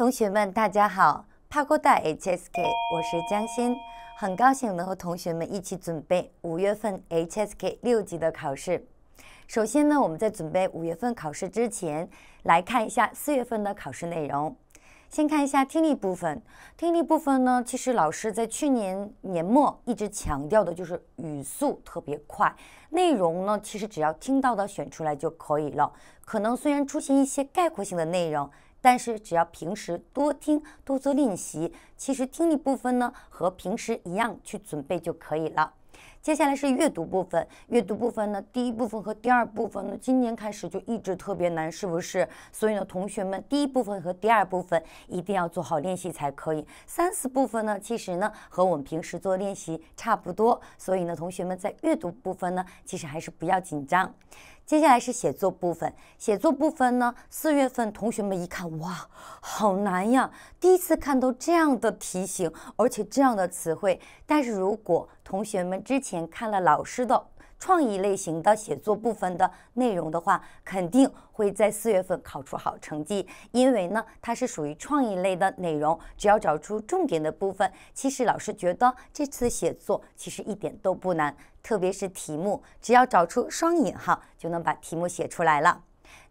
同学们，大家好，帕哥代 HSK，我是江欣，很高兴能和同学们一起准备五月份 HSK 六级的考试。首先呢，我们在准备五月份考试之前，来看一下四月份的考试内容。先看一下听力部分，听力部分呢，其实老师在去年年末一直强调的就是语速特别快，内容呢，其实只要听到的选出来就可以了。可能虽然出现一些概括性的内容。但是只要平时多听多做练习，其实听力部分呢和平时一样去准备就可以了。接下来是阅读部分，阅读部分呢第一部分和第二部分呢今年开始就一直特别难，是不是？所以呢同学们第一部分和第二部分一定要做好练习才可以。三四部分呢其实呢和我们平时做练习差不多，所以呢同学们在阅读部分呢其实还是不要紧张。接下来是写作部分。写作部分呢，四月份同学们一看，哇，好难呀！第一次看到这样的题型，而且这样的词汇。但是如果同学们之前看了老师的创意类型的写作部分的内容的话，肯定会在四月份考出好成绩。因为呢，它是属于创意类的内容，只要找出重点的部分。其实老师觉得这次写作其实一点都不难。特别是题目，只要找出双引号，就能把题目写出来了。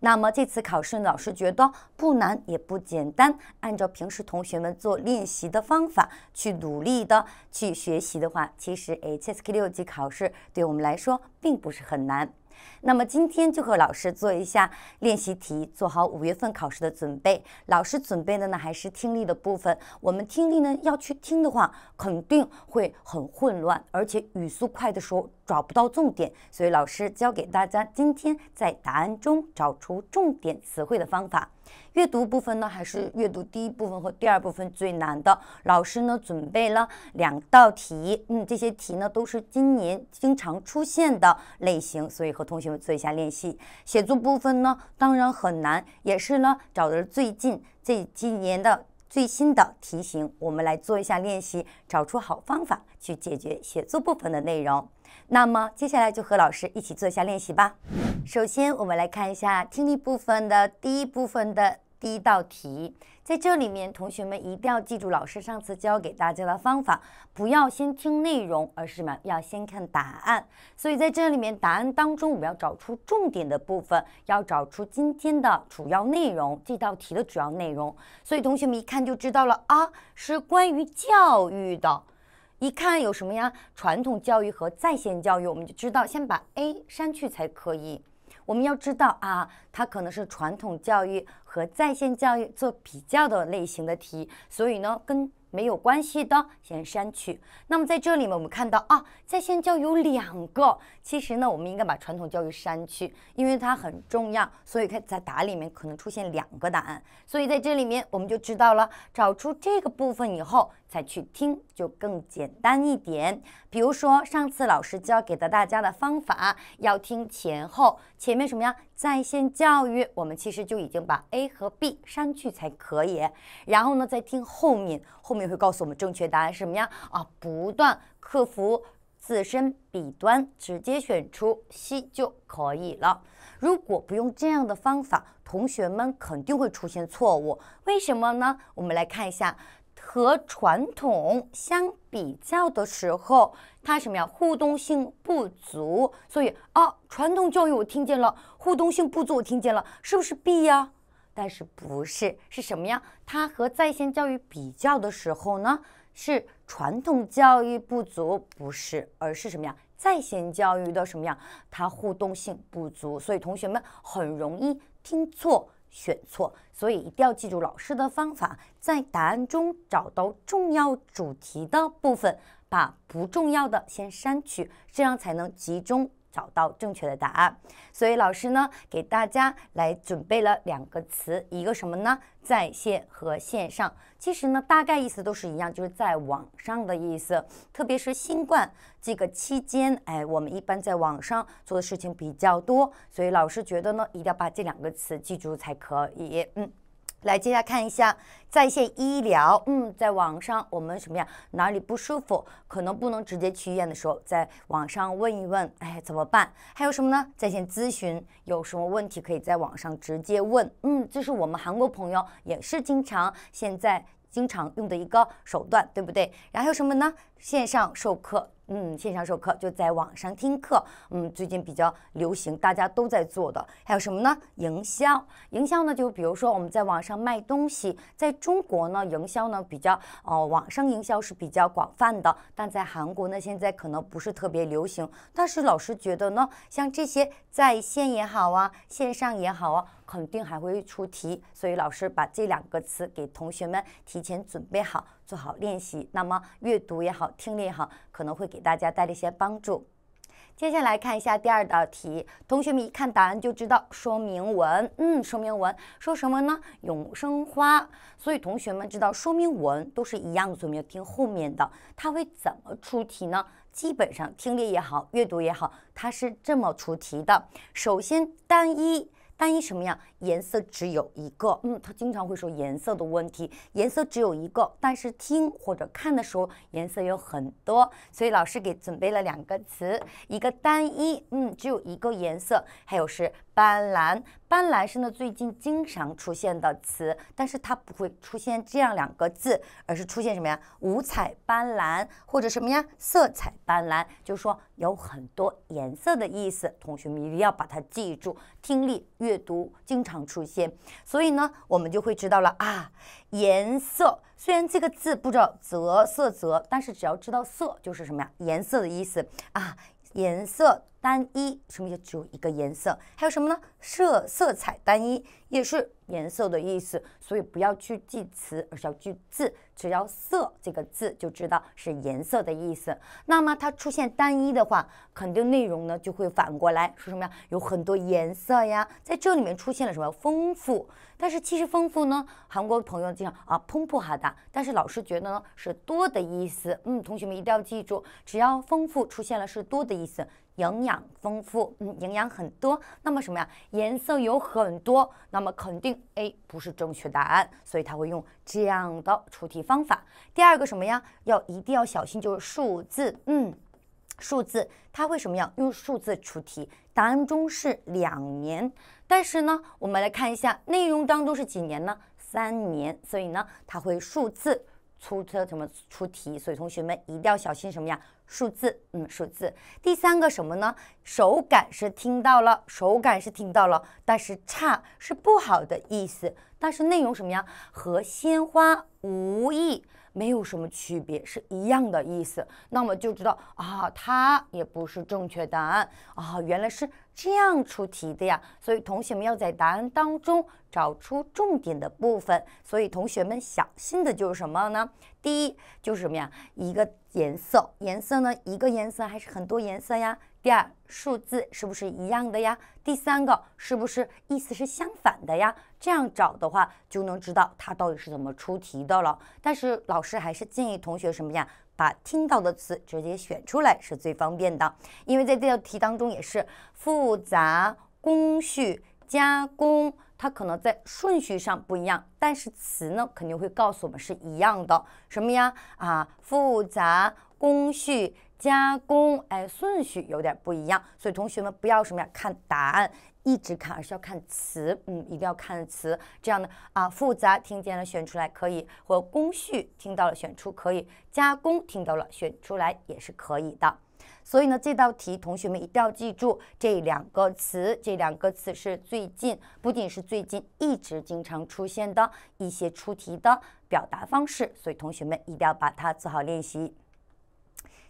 那么这次考试，老师觉得不难也不简单。按照平时同学们做练习的方法去努力的去学习的话，其实 HSK 六级考试对我们来说并不是很难。那么今天就和老师做一下练习题，做好五月份考试的准备。老师准备的呢还是听力的部分。我们听力呢要去听的话，肯定会很混乱，而且语速快的时候找不到重点，所以老师教给大家今天在答案中找出重点词汇的方法。阅读部分呢，还是阅读第一部分和第二部分最难的。老师呢准备了两道题，嗯，这些题呢都是今年经常出现的类型，所以和同学们做一下练习。写作部分呢，当然很难，也是呢找的是最近这几年的最新的题型，我们来做一下练习，找出好方法去解决写作部分的内容。那么接下来就和老师一起做一下练习吧。首先，我们来看一下听力部分的第一部分的第一道题。在这里面，同学们一定要记住老师上次教给大家的方法，不要先听内容，而是什么？要先看答案。所以在这里面，答案当中我们要找出重点的部分，要找出今天的主要内容，这道题的主要内容。所以同学们一看就知道了啊，是关于教育的。一看有什么呀？传统教育和在线教育，我们就知道先把 A 删去才可以。我们要知道啊，它可能是传统教育和在线教育做比较的类型的题，所以呢，跟。没有关系的，先删去。那么在这里面，我们看到啊，在线教育有两个，其实呢，我们应该把传统教育删去，因为它很重要。所以看在答里面可能出现两个答案，所以在这里面我们就知道了，找出这个部分以后再去听，就更简单一点。比如说上次老师教给的大家的方法，要听前后，前面什么呀？在线教育，我们其实就已经把 A 和 B 删去才可以，然后呢，再听后面后。面。也会告诉我们正确答案是什么呀？啊，不断克服自身弊端，直接选出 C 就可以了。如果不用这样的方法，同学们肯定会出现错误。为什么呢？我们来看一下，和传统相比较的时候，它什么呀？互动性不足。所以啊，传统教育我听见了，互动性不足我听见了，是不是 B 呀？但是不是是什么呀？它和在线教育比较的时候呢，是传统教育不足，不是，而是什么呀？在线教育的什么呀？它互动性不足，所以同学们很容易听错、选错，所以一定要记住老师的方法，在答案中找到重要主题的部分，把不重要的先删去，这样才能集中。找到正确的答案，所以老师呢给大家来准备了两个词，一个什么呢？在线和线上。其实呢，大概意思都是一样，就是在网上的意思。特别是新冠这个期间，哎，我们一般在网上做的事情比较多，所以老师觉得呢，一定要把这两个词记住才可以。嗯。来，接下来看一下在线医疗。嗯，在网上我们什么呀？哪里不舒服，可能不能直接去医院的时候，在网上问一问，哎，怎么办？还有什么呢？在线咨询，有什么问题可以在网上直接问。嗯，这是我们韩国朋友也是经常现在经常用的一个手段，对不对？还有什么呢？线上授课，嗯，线上授课就在网上听课，嗯，最近比较流行，大家都在做的。还有什么呢？营销，营销呢，就比如说我们在网上卖东西，在中国呢，营销呢比较，呃，网上营销是比较广泛的，但在韩国呢，现在可能不是特别流行。但是老师觉得呢，像这些在线也好啊，线上也好啊，肯定还会出题，所以老师把这两个词给同学们提前准备好。做好练习，那么阅读也好，听力也好，可能会给大家带来一些帮助。接下来看一下第二道题，同学们一看答案就知道说明文，嗯，说明文说什么呢？永生花。所以同学们知道说明文都是一样的，所以我们要听后面的，它会怎么出题呢？基本上听力也好，阅读也好，它是这么出题的。首先单一，单一什么呀？颜色只有一个，嗯，他经常会说颜色的问题。颜色只有一个，但是听或者看的时候，颜色有很多。所以老师给准备了两个词，一个单一，嗯，只有一个颜色，还有是斑斓。斑斓是呢最近经常出现的词，但是它不会出现这样两个字，而是出现什么呀？五彩斑斓或者什么呀？色彩斑斓，就是说有很多颜色的意思。同学们一定要把它记住，听力、阅读经常。常出现，所以呢，我们就会知道了啊。颜色虽然这个字不知道“泽”“色”“泽”，但是只要知道“色”就是什么呀？颜色的意思啊。颜色。单一，什么就只有一个颜色，还有什么呢？色，色彩单一，也是颜色的意思。所以不要去记词，而是要记字。只要“色”这个字，就知道是颜色的意思。那么它出现单一的话，肯定内容呢就会反过来说什么呀？有很多颜色呀，在这里面出现了什么？丰富。但是其实丰富呢，韩国朋友经常啊“砰破哈达”，但是老师觉得呢是多的意思。嗯，同学们一定要记住，只要丰富出现了是多的意思。营养丰富，嗯，营养很多。那么什么呀？颜色有很多。那么肯定，A 不是正确答案。所以他会用这样的出题方法。第二个什么呀？要一定要小心，就是数字，嗯，数字，他会什么呀？用数字出题，答案中是两年，但是呢，我们来看一下内容当中是几年呢？三年。所以呢，他会数字出特怎么出题？所以同学们一定要小心什么呀？数字，嗯，数字。第三个什么呢？手感是听到了，手感是听到了，但是差是不好的意思。但是内容什么呀？和鲜花无异，没有什么区别，是一样的意思。那么就知道啊，它也不是正确答案啊。原来是这样出题的呀。所以同学们要在答案当中找出重点的部分。所以同学们小心的就是什么呢？第一就是什么呀？一个颜色，颜色呢？一个颜色还是很多颜色呀？第二，数字是不是一样的呀？第三个是不是意思是相反的呀？这样找的话，就能知道它到底是怎么出题的了。但是老师还是建议同学什么呀？把听到的词直接选出来是最方便的，因为在这道题当中也是复杂工序加工。它可能在顺序上不一样，但是词呢肯定会告诉我们是一样的。什么呀？啊，复杂工序加工，哎，顺序有点不一样。所以同学们不要什么呀，看答案一直看，而是要看词。嗯，一定要看词。这样的啊，复杂听见了选出来可以，或工序听到了选出可以，加工听到了选出来也是可以的。所以呢，这道题同学们一定要记住这两个词，这两个词是最近，不仅是最近，一直经常出现的一些出题的表达方式。所以同学们一定要把它做好练习。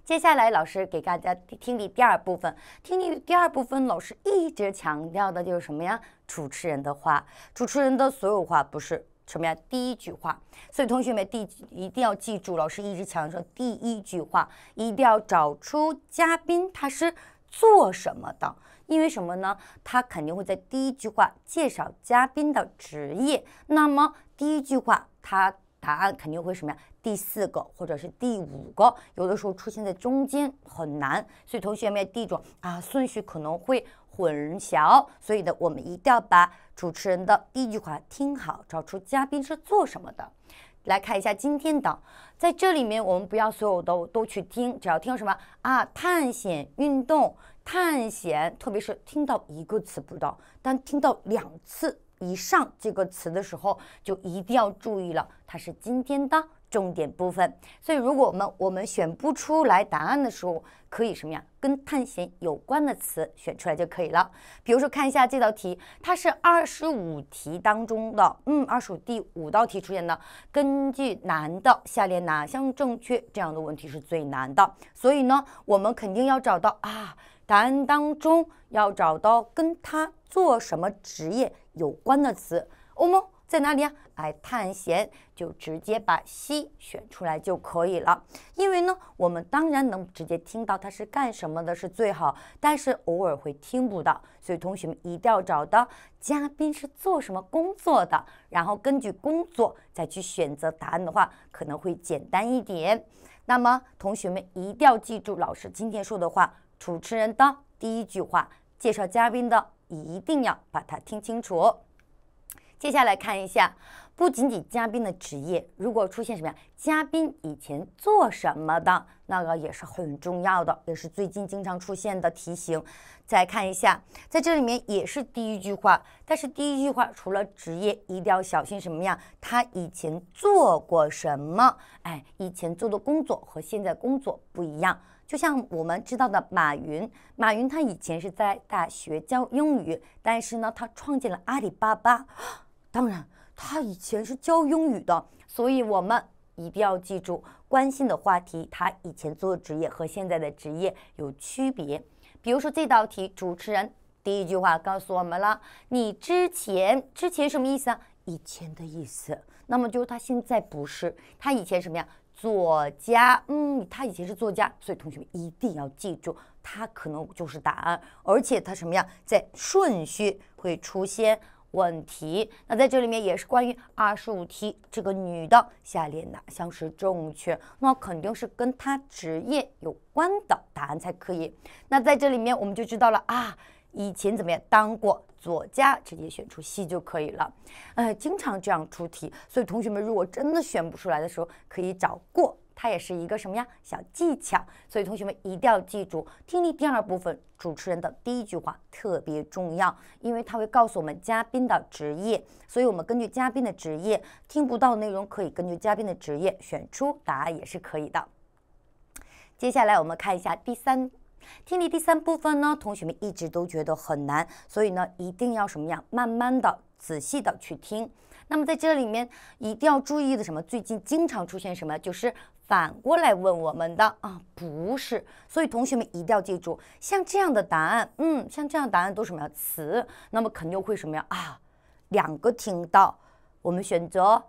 接下来老师给大家听力第二部分，听力第二部分老师一直强调的就是什么呀？主持人的话，主持人的所有话不是。什么呀？第一句话，所以同学们第一定要记住，老师一直强调，第一句话一定要找出嘉宾他是做什么的，因为什么呢？他肯定会在第一句话介绍嘉宾的职业。那么第一句话，他答案肯定会什么呀？第四个或者是第五个，有的时候出现在中间很难，所以同学们第一种啊，顺序可能会。混淆，所以呢，我们一定要把主持人的第一句话听好，找出嘉宾是做什么的。来看一下今天的，在这里面，我们不要所有都都去听，只要听什么啊？探险运动，探险，特别是听到一个词不到，但听到两次以上这个词的时候，就一定要注意了，它是今天的。重点部分，所以如果我们我们选不出来答案的时候，可以什么呀？跟探险有关的词选出来就可以了。比如说看一下这道题，它是二十五题当中的，嗯，二十五第五道题出现的。根据难的，下列哪项正确这样的问题是最难的，所以呢，我们肯定要找到啊，答案当中要找到跟他做什么职业有关的词，我们。在哪里啊？来探险就直接把 C 选出来就可以了。因为呢，我们当然能直接听到他是干什么的，是最好。但是偶尔会听不到，所以同学们一定要找到嘉宾是做什么工作的，然后根据工作再去选择答案的话，可能会简单一点。那么，同学们一定要记住老师今天说的话：主持人的第一句话，介绍嘉宾的，一定要把它听清楚。接下来看一下，不仅仅嘉宾的职业，如果出现什么呀，嘉宾以前做什么的，那个也是很重要的，也是最近经常出现的题型。再看一下，在这里面也是第一句话，但是第一句话除了职业，一定要小心什么呀？他以前做过什么？哎，以前做的工作和现在工作不一样。就像我们知道的马云，马云他以前是在大学教英语，但是呢，他创建了阿里巴巴。当然，他以前是教英语的，所以我们一定要记住，关心的话题，他以前做的职业和现在的职业有区别。比如说这道题，主持人第一句话告诉我们了，你之前之前什么意思啊？以前的意思。那么就是他现在不是，他以前什么呀？作家，嗯，他以前是作家，所以同学们一定要记住，他可能就是答案，而且他什么呀，在顺序会出现。问题，那在这里面也是关于二十五题这个女的，下列哪项是正确？那肯定是跟她职业有关的答案才可以。那在这里面我们就知道了啊，以前怎么样当过作家，直接选出 C 就可以了。呃，经常这样出题，所以同学们如果真的选不出来的时候，可以找过。它也是一个什么呀？小技巧，所以同学们一定要记住，听力第二部分主持人的第一句话特别重要，因为它会告诉我们嘉宾的职业，所以我们根据嘉宾的职业听不到内容，可以根据嘉宾的职业选出答案也是可以的。接下来我们看一下第三听力第三部分呢，同学们一直都觉得很难，所以呢一定要什么样？慢慢的、仔细的去听。那么在这里面一定要注意的什么？最近经常出现什么？就是。反过来问我们的啊，不是，所以同学们一定要记住，像这样的答案，嗯，像这样答案都什么呀？词，那么肯定会什么呀？啊？两个听到，我们选择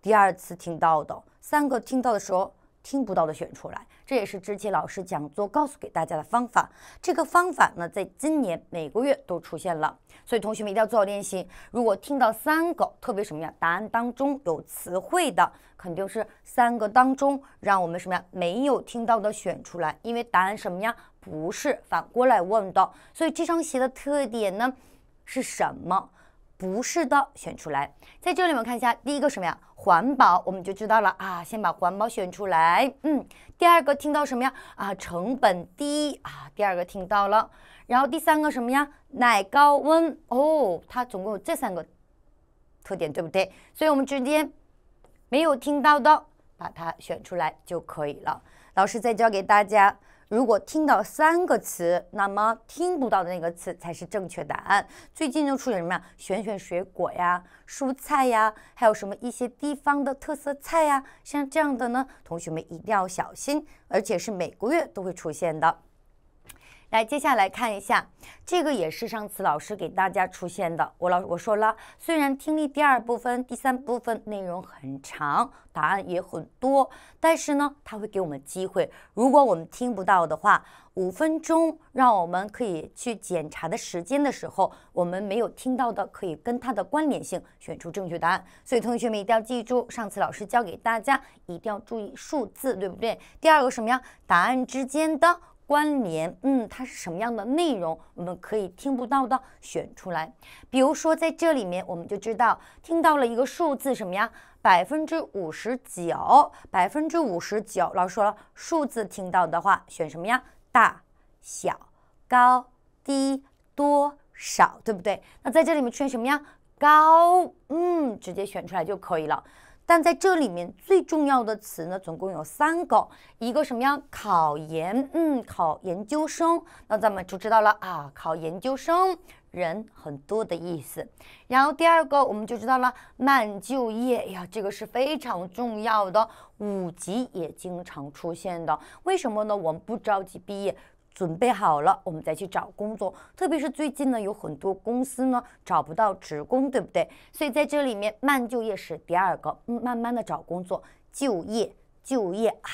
第二次听到的，三个听到的时候听不到的选出来。这也是之前老师讲座告诉给大家的方法。这个方法呢，在今年每个月都出现了，所以同学们一定要做好练习。如果听到三个，特别什么呀？答案当中有词汇的，肯定是三个当中让我们什么呀？没有听到的选出来，因为答案什么呀？不是反过来问的。所以这双鞋的特点呢，是什么？不是的，选出来，在这里我们看一下，第一个什么呀？环保，我们就知道了啊，先把环保选出来。嗯，第二个听到什么呀？啊，成本低啊，第二个听到了，然后第三个什么呀？耐高温哦，它总共有这三个特点，对不对？所以我们直接没有听到的，把它选出来就可以了。老师再教给大家。如果听到三个词，那么听不到的那个词才是正确答案。最近又出现什么呀？选选水果呀、蔬菜呀，还有什么一些地方的特色菜呀，像这样的呢，同学们一定要小心，而且是每个月都会出现的。来，接下来看一下，这个也是上次老师给大家出现的。我老我说了，虽然听力第二部分、第三部分内容很长，答案也很多，但是呢，它会给我们机会。如果我们听不到的话，五分钟让我们可以去检查的时间的时候，我们没有听到的，可以跟它的关联性选出正确答案。所以同学们一定要记住，上次老师教给大家一定要注意数字，对不对？第二个什么呀？答案之间的。关联，嗯，它是什么样的内容？我们可以听不到的选出来。比如说，在这里面我们就知道听到了一个数字，什么呀？百分之五十九，百分之五十九。老师说了，数字听到的话，选什么呀？大小、高低、多少，对不对？那在这里面选什么呀？高，嗯，直接选出来就可以了。但在这里面最重要的词呢，总共有三个，一个什么呀？考研，嗯，考研究生，那咱们就知道了啊，考研究生人很多的意思。然后第二个，我们就知道了慢就业呀，这个是非常重要的，五级也经常出现的。为什么呢？我们不着急毕业。准备好了，我们再去找工作。特别是最近呢，有很多公司呢找不到职工，对不对？所以在这里面，慢就业是第二个，慢慢的找工作，就业，就业啊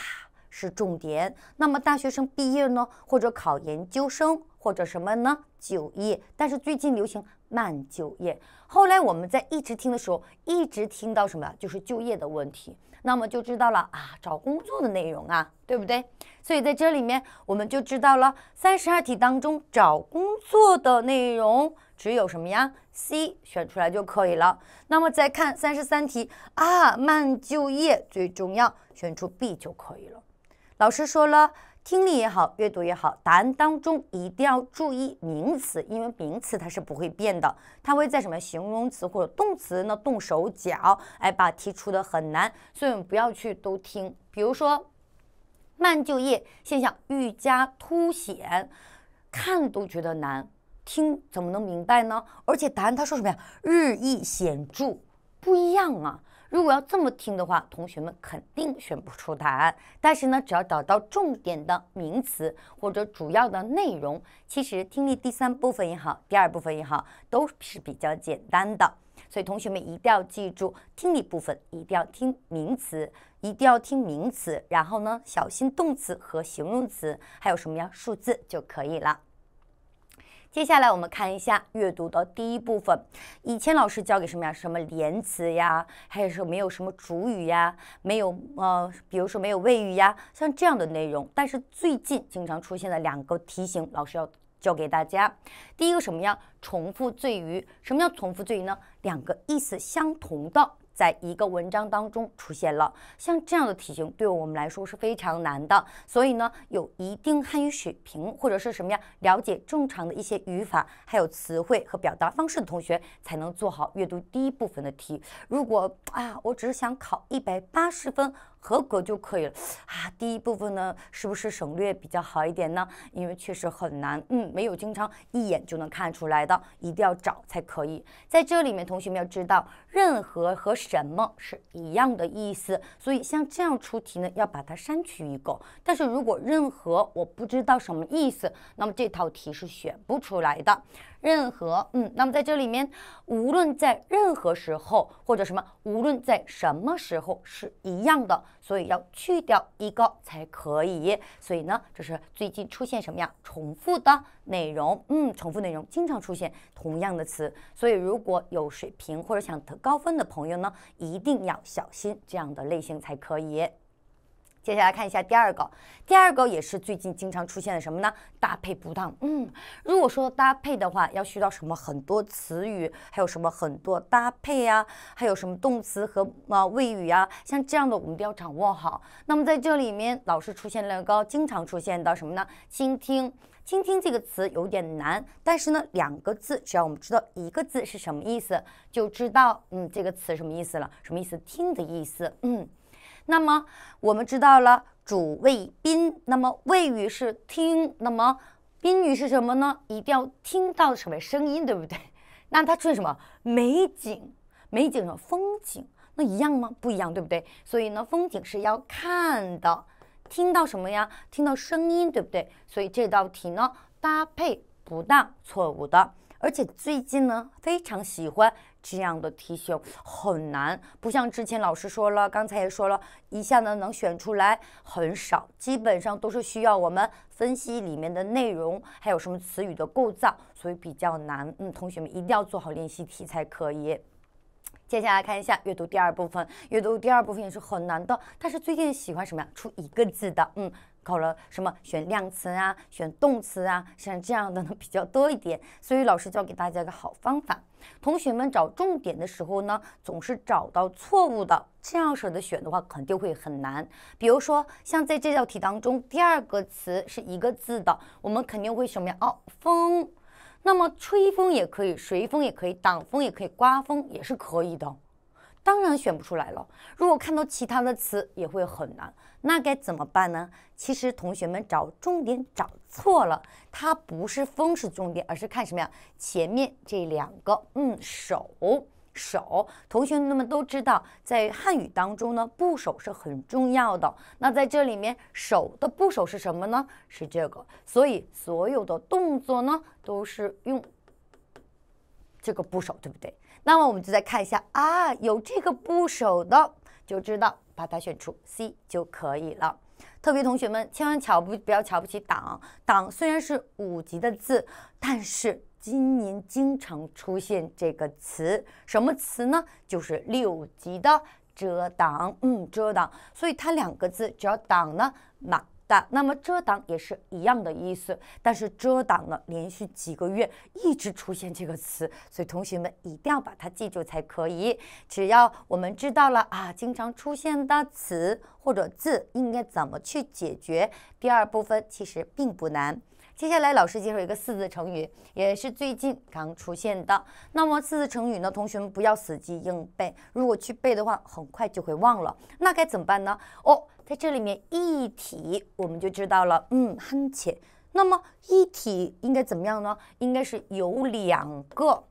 是重点。那么大学生毕业呢，或者考研究生，或者什么呢？就业。但是最近流行慢就业。后来我们在一直听的时候，一直听到什么呀？就是就业的问题。那么就知道了啊，找工作的内容啊，对不对？所以在这里面，我们就知道了三十二题当中找工作的内容只有什么呀？C 选出来就可以了。那么再看三十三题啊，慢就业最重要，选出 B 就可以了。老师说了，听力也好，阅读也好。答案当中一定要注意名词，因为名词它是不会变的，它会在什么形容词或者动词呢？动手脚，哎，把题出的很难，所以我们不要去都听，比如说。慢就业现象愈加凸显，看都觉得难，听怎么能明白呢？而且答案他说什么呀？日益显著，不一样啊！如果要这么听的话，同学们肯定选不出答案。但是呢，只要找到重点的名词或者主要的内容，其实听力第三部分也好，第二部分也好，都是比较简单的。所以同学们一定要记住，听力部分一定要听名词，一定要听名词，然后呢，小心动词和形容词，还有什么呀，数字就可以了。接下来我们看一下阅读的第一部分，以前老师教给什么呀？什么连词呀？还有说没有什么主语呀？没有呃，比如说没有谓语呀，像这样的内容。但是最近经常出现的两个题型，老师要教给大家。第一个什么呀？重复赘余。什么叫重复赘余呢？两个意思相同的，在一个文章当中出现了，像这样的题型对我们来说是非常难的。所以呢，有一定汉语水平或者是什么呀，了解正常的一些语法、还有词汇和表达方式的同学，才能做好阅读第一部分的题。如果啊，我只是想考一百八十分。合格就可以了啊！第一部分呢，是不是省略比较好一点呢？因为确实很难，嗯，没有经常一眼就能看出来的，一定要找才可以。在这里面，同学们要知道，任何和什么是一样的意思，所以像这样出题呢，要把它删去一个。但是如果任何我不知道什么意思，那么这套题是选不出来的。任何，嗯，那么在这里面，无论在任何时候或者什么，无论在什么时候是一样的，所以要去掉一个才可以。所以呢，这是最近出现什么呀？重复的内容？嗯，重复内容经常出现同样的词，所以如果有水平或者想得高分的朋友呢，一定要小心这样的类型才可以。接下来看一下第二个，第二个也是最近经常出现的什么呢？搭配不当。嗯，如果说搭配的话，要学到什么？很多词语，还有什么很多搭配呀？还有什么动词和啊谓语啊？像这样的我们都要掌握好。那么在这里面，老师出现了个经常出现的什么呢？倾听。倾听这个词有点难，但是呢，两个字只要我们知道一个字是什么意思，就知道嗯这个词什么意思了。什么意思？听的意思。嗯。那么我们知道了主谓宾，那么谓语是听，那么宾语是什么呢？一定要听到什么声音，对不对？那它出现什么？美景，美景和风景，那一样吗？不一样，对不对？所以呢，风景是要看的，听到什么呀？听到声音，对不对？所以这道题呢，搭配不当，错误的。而且最近呢，非常喜欢。这样的题型很难，不像之前老师说了，刚才也说了一下呢，能选出来很少，基本上都是需要我们分析里面的内容，还有什么词语的构造，所以比较难。嗯，同学们一定要做好练习题才可以。接下来看一下阅读第二部分，阅读第二部分也是很难的，但是最近喜欢什么呀？出一个字的，嗯。好了，什么选量词啊，选动词啊，像这样的呢比较多一点。所以老师教给大家个好方法，同学们找重点的时候呢，总是找到错误的，这样式的选的话肯定会很难。比如说像在这道题当中，第二个词是一个字的，我们肯定会什么呀？哦，风，那么吹风也可以，随风也可以，挡风也可以，刮风也是可以的。当然选不出来了。如果看到其他的词也会很难，那该怎么办呢？其实同学们找重点找错了，它不是风是重点，而是看什么呀？前面这两个，嗯，手手。同学们都知道，在汉语当中呢，部首是很重要的。那在这里面，手的部首是什么呢？是这个。所以所有的动作呢，都是用这个部首，对不对？那么我们就再看一下啊，有这个部首的，就知道把它选出 C 就可以了。特别同学们千万瞧不不要瞧不起“挡”，挡虽然是五级的字，但是今年经常出现这个词，什么词呢？就是六级的“遮挡”，嗯，遮挡。所以它两个字，只要“挡”呢，满那么遮挡也是一样的意思，但是遮挡了连续几个月一直出现这个词，所以同学们一定要把它记住才可以。只要我们知道了啊，经常出现的词或者字应该怎么去解决，第二部分其实并不难。接下来老师介绍一个四字成语，也是最近刚出现的。那么四字成语呢，同学们不要死记硬背，如果去背的话，很快就会忘了，那该怎么办呢？哦。在这里面一体，我们就知道了。嗯，很浅。那么一体应该怎么样呢？应该是有两个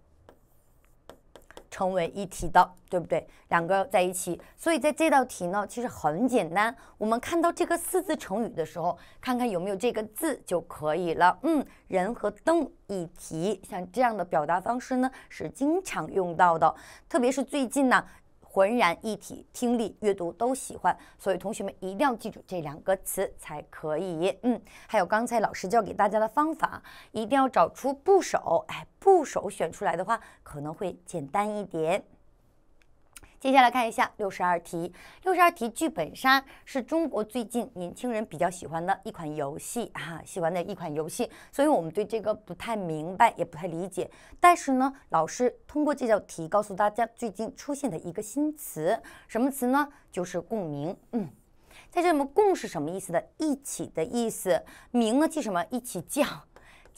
成为一体的，对不对？两个在一起。所以在这道题呢，其实很简单。我们看到这个四字成语的时候，看看有没有这个字就可以了。嗯，人和灯一体，像这样的表达方式呢，是经常用到的，特别是最近呢。浑然一体，听力、阅读都喜欢，所以同学们一定要记住这两个词才可以。嗯，还有刚才老师教给大家的方法，一定要找出部首，哎，部首选出来的话可能会简单一点。接下来看一下六十二题。六十二题，剧本杀是中国最近年轻人比较喜欢的一款游戏啊，喜欢的一款游戏。所以我们对这个不太明白，也不太理解。但是呢，老师通过这道题告诉大家最近出现的一个新词，什么词呢？就是“共鸣”。嗯，在这里“共”是什么意思的？一起的意思。“鸣”呢，记什么？一起叫。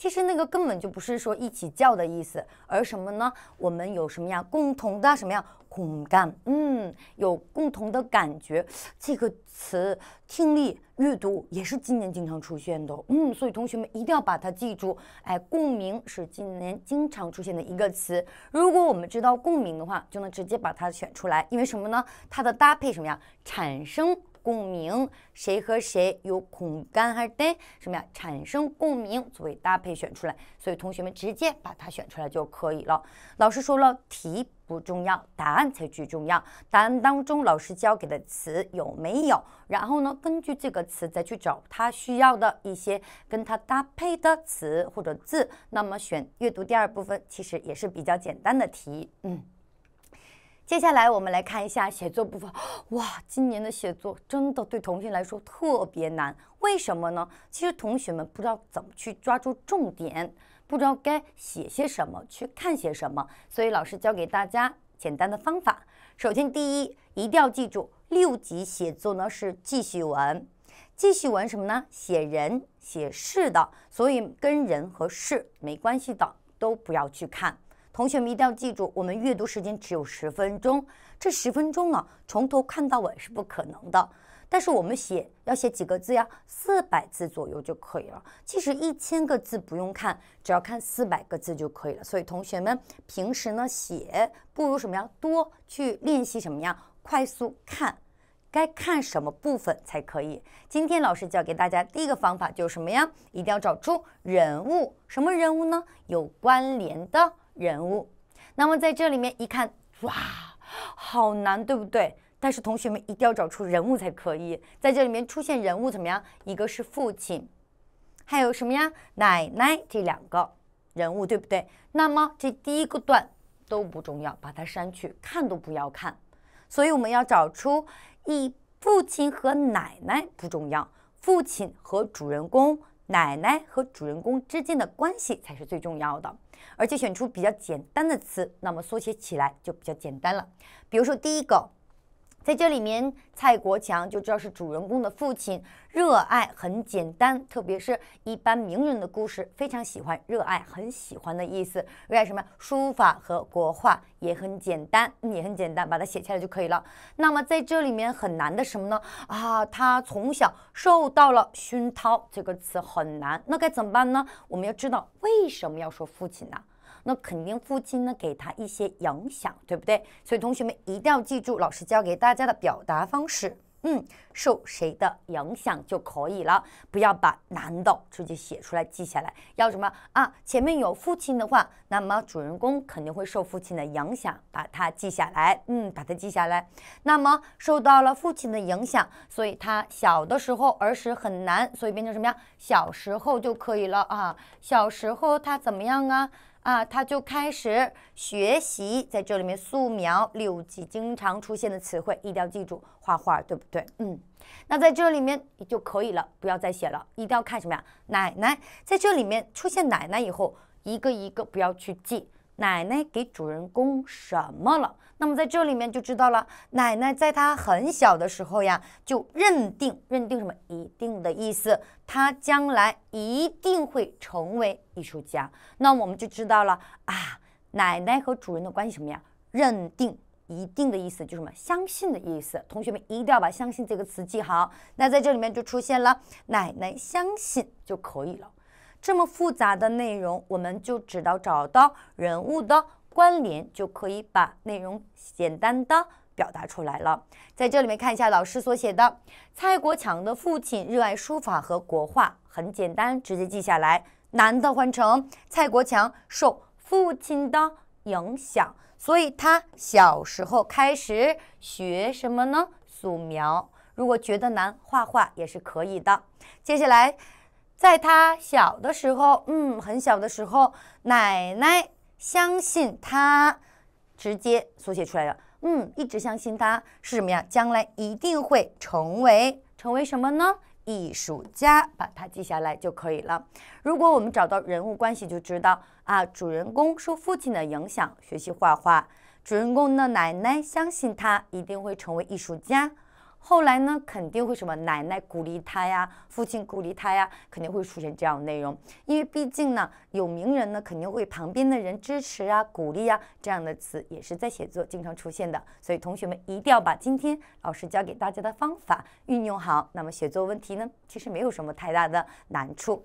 其实那个根本就不是说一起叫的意思，而什么呢？我们有什么呀？共同的什么呀？共感，嗯，有共同的感觉。这个词，听力、阅读也是今年经常出现的，嗯，所以同学们一定要把它记住。哎，共鸣是今年经常出现的一个词。如果我们知道共鸣的话，就能直接把它选出来，因为什么呢？它的搭配什么呀？产生。共鸣，谁和谁有空感还是得什么呀？产生共鸣作为搭配选出来，所以同学们直接把它选出来就可以了。老师说了，题不重要，答案才最重要。答案当中老师教给的词有没有？然后呢，根据这个词再去找它需要的一些跟它搭配的词或者字。那么选阅读第二部分其实也是比较简单的题，嗯。接下来我们来看一下写作部分。哇，今年的写作真的对同学来说特别难，为什么呢？其实同学们不知道怎么去抓住重点，不知道该写些什么，去看些什么。所以老师教给大家简单的方法。首先，第一，一定要记住，六级写作呢是记叙文。记叙文什么呢？写人、写事的，所以跟人和事没关系的，都不要去看。同学们一定要记住，我们阅读时间只有十分钟，这十分钟呢，从头看到尾是不可能的。但是我们写要写几个字呀？四百字左右就可以了。其实一千个字不用看，只要看四百个字就可以了。所以同学们平时呢写不如什么呀，多去练习什么呀，快速看，该看什么部分才可以。今天老师教给大家第一个方法就是什么呀？一定要找出人物，什么人物呢？有关联的。人物，那么在这里面一看，哇，好难，对不对？但是同学们一定要找出人物才可以。在这里面出现人物怎么样？一个是父亲，还有什么呀？奶奶，这两个人物，对不对？那么这第一个段都不重要，把它删去，看都不要看。所以我们要找出一父亲和奶奶不重要，父亲和主人公。奶奶和主人公之间的关系才是最重要的，而且选出比较简单的词，那么缩写起来就比较简单了。比如说第一个。在这里面，蔡国强就知道是主人公的父亲，热爱很简单，特别是一般名人的故事，非常喜欢，热爱很喜欢的意思。热爱什么？书法和国画也很简单，也很简单，把它写下来就可以了。那么在这里面很难的什么呢？啊，他从小受到了熏陶，这个词很难，那该怎么办呢？我们要知道为什么要说父亲呢？那肯定，父亲呢给他一些影响，对不对？所以同学们一定要记住老师教给大家的表达方式。嗯，受谁的影响就可以了，不要把难道直接写出来记下来。要什么啊？前面有父亲的话，那么主人公肯定会受父亲的影响，把它记下来。嗯，把它记下来。那么受到了父亲的影响，所以他小的时候儿时很难，所以变成什么呀？小时候就可以了啊。小时候他怎么样啊？啊，他就开始学习，在这里面素描六级经常出现的词汇，一定要记住画画，对不对？嗯，那在这里面就可以了，不要再写了，一定要看什么呀？奶奶，在这里面出现奶奶以后，一个一个不要去记。奶奶给主人公什么了？那么在这里面就知道了。奶奶在她很小的时候呀，就认定认定什么一定的意思，她将来一定会成为艺术家。那我们就知道了啊，奶奶和主人的关系什么呀？认定一定的意思，就什么相信的意思。同学们一定要把“相信”这个词记好。那在这里面就出现了，奶奶相信就可以了。这么复杂的内容，我们就只要找到人物的关联，就可以把内容简单的表达出来了。在这里面看一下老师所写的，蔡国强的父亲热爱书法和国画，很简单，直接记下来。难的换成蔡国强受父亲的影响，所以他小时候开始学什么呢？素描。如果觉得难，画画也是可以的。接下来。在他小的时候，嗯，很小的时候，奶奶相信他，直接缩写出来的，嗯，一直相信他是什么呀？将来一定会成为成为什么呢？艺术家，把它记下来就可以了。如果我们找到人物关系，就知道啊，主人公受父亲的影响学习画画，主人公的奶奶相信他一定会成为艺术家。后来呢，肯定会什么？奶奶鼓励他呀，父亲鼓励他呀，肯定会出现这样的内容。因为毕竟呢，有名人呢，肯定会旁边的人支持啊、鼓励啊，这样的词也是在写作经常出现的。所以同学们一定要把今天老师教给大家的方法运用好。那么写作问题呢，其实没有什么太大的难处。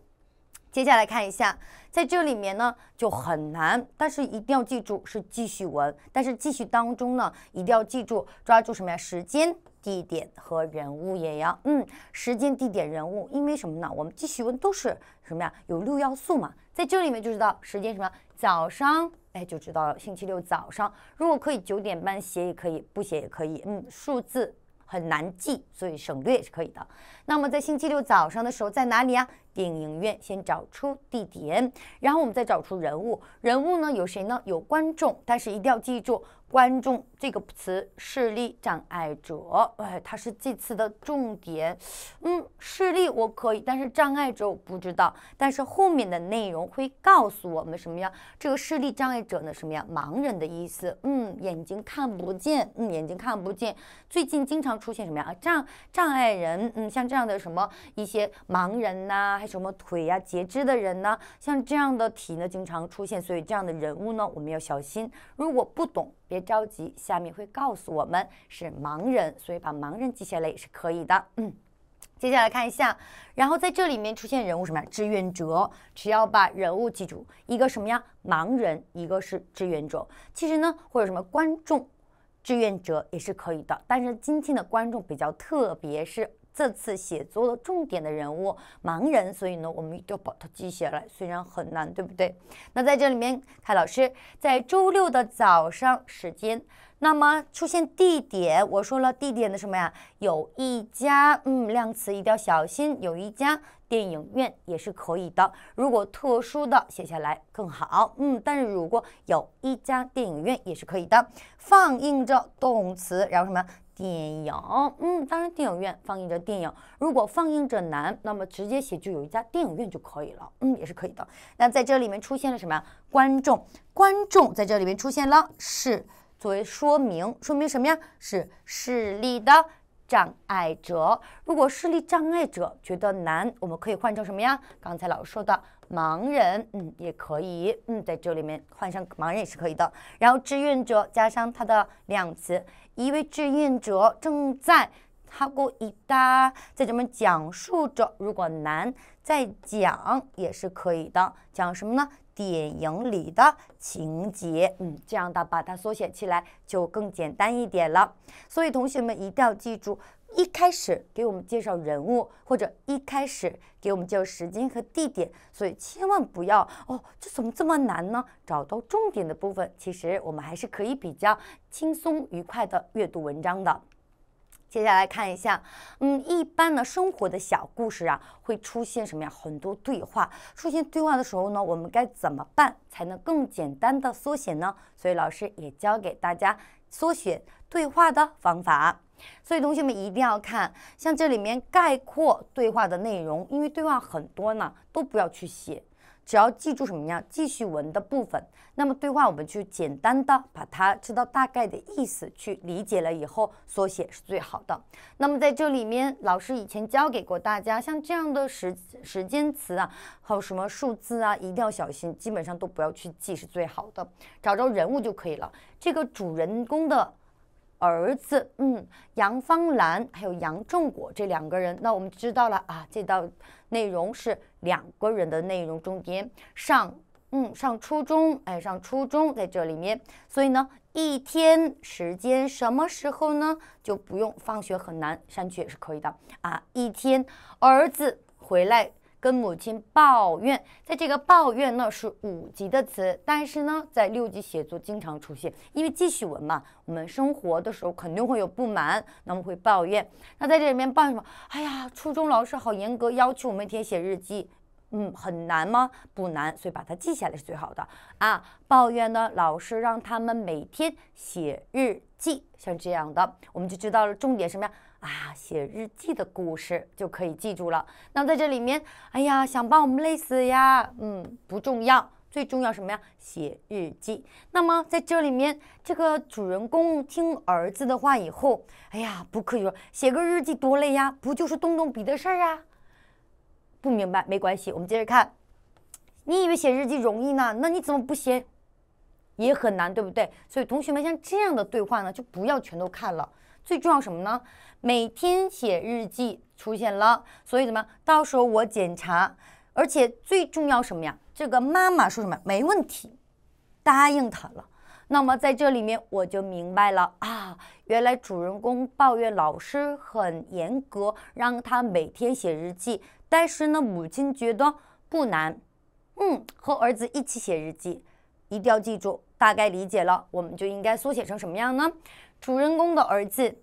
接下来看一下，在这里面呢就很难，但是一定要记住是记叙文，但是记叙当中呢，一定要记住抓住什么呀？时间。地点和人物也要，嗯，时间、地点、人物，因为什么呢？我们记叙文都是什么呀？有六要素嘛，在这里面就知道时间什么，早上，哎，就知道了，星期六早上。如果可以九点半写也可以，不写也可以，嗯，数字很难记，所以省略也是可以的。那么在星期六早上的时候在哪里呀？电影院，先找出地点，然后我们再找出人物。人物呢有谁呢？有观众，但是一定要记住“观众”这个词。视力障碍者，哎，它是这次的重点。嗯，视力我可以，但是障碍者我不知道。但是后面的内容会告诉我们什么呀？这个视力障碍者呢，什么呀？盲人的意思。嗯，眼睛看不见。嗯，眼睛看不见。最近经常出现什么呀？障障碍人。嗯，像这样的什么一些盲人呐。什么腿呀截肢的人呢？像这样的题呢，经常出现，所以这样的人物呢，我们要小心。如果不懂，别着急，下面会告诉我们是盲人，所以把盲人记下来也是可以的。嗯，接下来看一下，然后在这里面出现人物什么呀？志愿者，只要把人物记住，一个什么呀？盲人，一个是志愿者。其实呢，或者什么观众，志愿者也是可以的，但是今天的观众比较特别是。这次写作的重点的人物盲人，所以呢，我们一定要把它记下来，虽然很难，对不对？那在这里面，看老师在周六的早上时间，那么出现地点，我说了地点的什么呀？有一家，嗯，量词一定要小心，有一家电影院也是可以的，如果特殊的写下来更好，嗯，但是如果有一家电影院也是可以的，放映着动词，然后什么？电影，嗯，当然电影院放映着电影。如果放映着难，那么直接写就有一家电影院就可以了，嗯，也是可以的。那在这里面出现了什么呀？观众，观众在这里面出现了，是作为说明，说明什么呀？是视力的障碍者。如果视力障碍者觉得难，我们可以换成什么呀？刚才老师说的盲人，嗯，也可以，嗯，在这里面换上盲人也是可以的。然后志愿者加上他的量词。一位志愿者正在哈故意哒，在咱们讲述着，如果难再讲也是可以的，讲什么呢？电影里的情节，嗯，这样的把它缩写起来就更简单一点了。所以同学们一定要记住。一开始给我们介绍人物，或者一开始给我们介绍时间和地点，所以千万不要哦，这怎么这么难呢？找到重点的部分，其实我们还是可以比较轻松愉快的阅读文章的。接下来看一下，嗯，一般呢生活的小故事啊会出现什么呀？很多对话，出现对话的时候呢，我们该怎么办才能更简单的缩写呢？所以老师也教给大家缩写对话的方法。所以同学们一定要看，像这里面概括对话的内容，因为对话很多呢，都不要去写，只要记住什么样记叙文的部分。那么对话，我们就简单的把它知道大概的意思去理解了以后缩写是最好的。那么在这里面，老师以前教给过大家，像这样的时时间词啊，还有什么数字啊，一定要小心，基本上都不要去记是最好的，找着人物就可以了。这个主人公的。儿子，嗯，杨芳兰还有杨正果这两个人，那我们知道了啊，这道内容是两个人的内容重点。上，嗯，上初中，哎，上初中在这里面，所以呢，一天时间什么时候呢？就不用放学很难删去也是可以的啊。一天儿子回来。跟母亲抱怨，在这个抱怨呢是五级的词，但是呢在六级写作经常出现，因为记叙文嘛，我们生活的时候肯定会有不满，那么会抱怨。那在这里面抱怨什么？哎呀，初中老师好严格，要求我们每天写日记。嗯，很难吗？不难，所以把它记下来是最好的啊。抱怨呢，老师让他们每天写日记，像这样的，我们就知道了重点什么呀？啊，写日记的故事就可以记住了。那在这里面，哎呀，想把我们累死呀？嗯，不重要，最重要什么呀？写日记。那么在这里面，这个主人公听儿子的话以后，哎呀，不以说写个日记多累呀？不就是动动笔的事儿啊？不明白没关系，我们接着看。你以为写日记容易呢？那你怎么不写？也很难，对不对？所以同学们像这样的对话呢，就不要全都看了。最重要什么呢？每天写日记出现了，所以怎么？到时候我检查，而且最重要什么呀？这个妈妈说什么？没问题，答应他了。那么在这里面我就明白了啊，原来主人公抱怨老师很严格，让他每天写日记。但是呢，母亲觉得不难，嗯，和儿子一起写日记，一定要记住，大概理解了，我们就应该缩写成什么样呢？主人公的儿子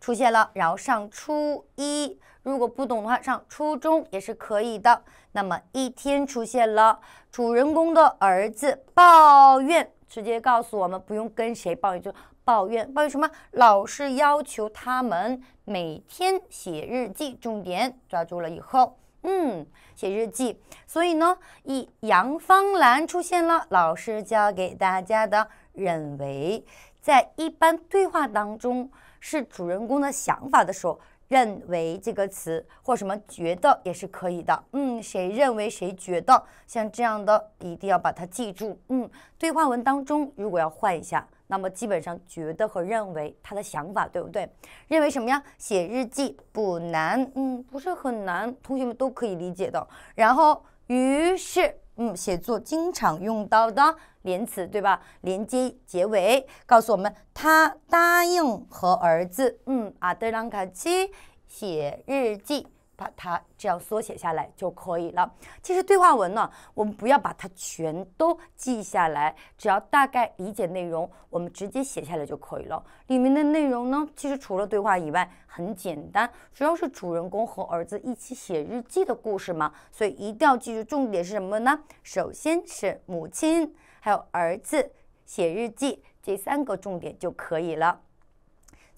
出现了，然后上初一，如果不懂的话，上初中也是可以的。那么一天出现了，主人公的儿子抱怨，直接告诉我们，不用跟谁抱怨就。抱怨抱怨什么？老师要求他们每天写日记，重点抓住了以后，嗯，写日记。所以呢，一杨芳兰出现了。老师教给大家的“认为”在一般对话当中是主人公的想法的时候，“认为”这个词或什么“觉得”也是可以的。嗯，谁认为谁觉得，像这样的一定要把它记住。嗯，对话文当中如果要换一下。那么基本上觉得和认为他的想法对不对？认为什么呀？写日记不难，嗯，不是很难，同学们都可以理解的。然后，于是，嗯，写作经常用到的连词，对吧？连接结尾，告诉我们他答应和儿子，嗯，阿德朗卡奇写日记。把它这样缩写下来就可以了。其实对话文呢，我们不要把它全都记下来，只要大概理解内容，我们直接写下来就可以了。里面的内容呢，其实除了对话以外很简单，主要是主人公和儿子一起写日记的故事嘛。所以一定要记住重点是什么呢？首先是母亲，还有儿子写日记这三个重点就可以了。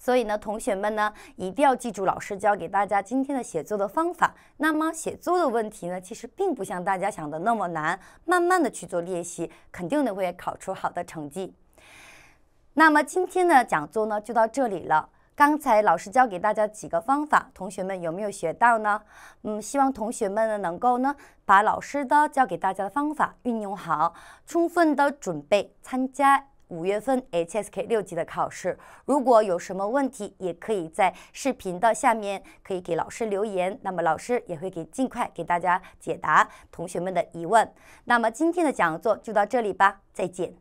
所以呢，同学们呢，一定要记住老师教给大家今天的写作的方法。那么写作的问题呢，其实并不像大家想的那么难，慢慢的去做练习，肯定能会考出好的成绩。那么今天的讲座呢，就到这里了。刚才老师教给大家几个方法，同学们有没有学到呢？嗯，希望同学们呢，能够呢，把老师的教给大家的方法运用好，充分的准备参加。五月份 HSK 六级的考试，如果有什么问题，也可以在视频的下面可以给老师留言，那么老师也会给尽快给大家解答同学们的疑问。那么今天的讲座就到这里吧，再见。